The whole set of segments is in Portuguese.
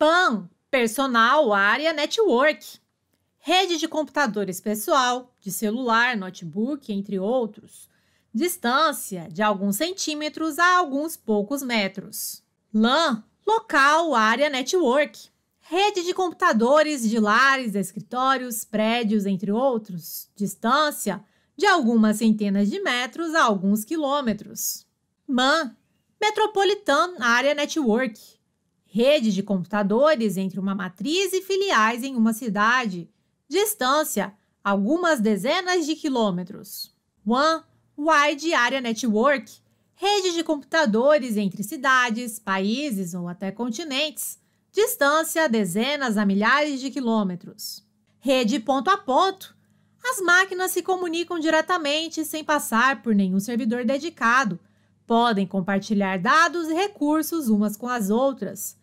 PAN, personal, área, network, rede de computadores pessoal, de celular, notebook, entre outros, distância de alguns centímetros a alguns poucos metros. LAN, local, área, network, rede de computadores de lares, escritórios, prédios, entre outros, distância de algumas centenas de metros a alguns quilômetros. MAN, Metropolitan Area Network, rede de computadores entre uma matriz e filiais em uma cidade, distância algumas dezenas de quilômetros. One Wide Area Network, rede de computadores entre cidades, países ou até continentes, distância dezenas a milhares de quilômetros. Rede ponto a ponto, as máquinas se comunicam diretamente sem passar por nenhum servidor dedicado, podem compartilhar dados e recursos umas com as outras,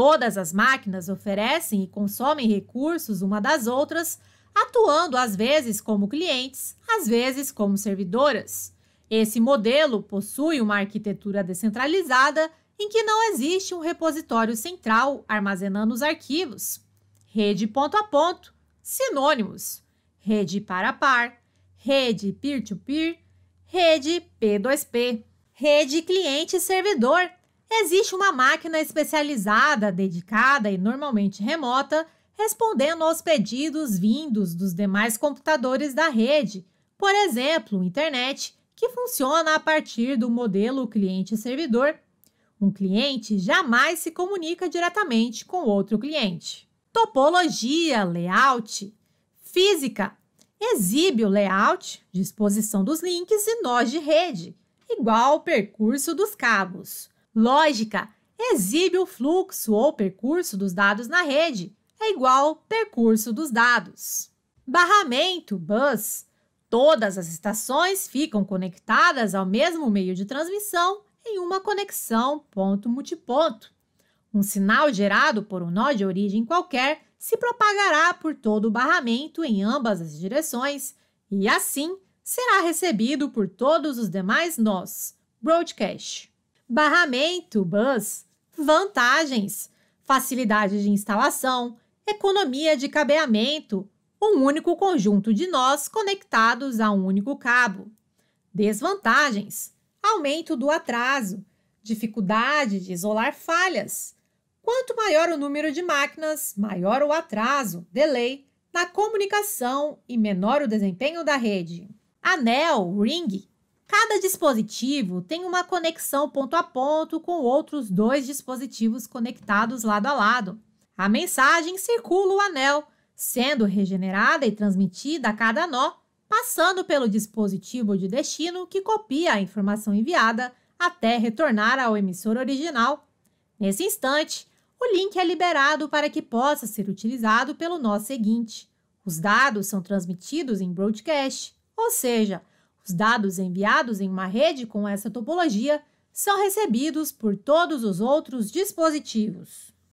Todas as máquinas oferecem e consomem recursos uma das outras, atuando às vezes como clientes, às vezes como servidoras. Esse modelo possui uma arquitetura descentralizada em que não existe um repositório central armazenando os arquivos. Rede ponto a ponto, sinônimos: rede par a par, rede peer-to-peer, -peer, rede P2P, rede cliente-servidor, existe uma máquina especializada, dedicada e normalmente remota, respondendo aos pedidos vindos dos demais computadores da rede, por exemplo, internet, que funciona a partir do modelo cliente-servidor. Um cliente jamais se comunica diretamente com outro cliente. Topologia, layout, física. Exibe o layout, disposição dos links e nós de rede, igual ao percurso dos cabos. Lógica exibe o fluxo ou percurso dos dados na rede, é igual percurso dos dados. Barramento, bus. Todas as estações ficam conectadas ao mesmo meio de transmissão em uma conexão ponto-multiponto. Um sinal gerado por um nó de origem qualquer se propagará por todo o barramento em ambas as direções e, assim, será recebido por todos os demais nós. Broadcast barramento, bus, vantagens, facilidade de instalação, economia de cabeamento, um único conjunto de nós conectados a um único cabo. Desvantagens: aumento do atraso, dificuldade de isolar falhas. Quanto maior o número de máquinas, maior o atraso, delay na comunicação e menor o desempenho da rede. Anel, ring Cada dispositivo tem uma conexão ponto a ponto com outros dois dispositivos conectados lado a lado. A mensagem circula o anel, sendo regenerada e transmitida a cada nó, passando pelo dispositivo de destino que copia a informação enviada até retornar ao emissor original. Nesse instante, o link é liberado para que possa ser utilizado pelo nó seguinte. Os dados são transmitidos em broadcast, ou seja, os dados enviados em uma rede com essa topologia são recebidos por todos os outros dispositivos.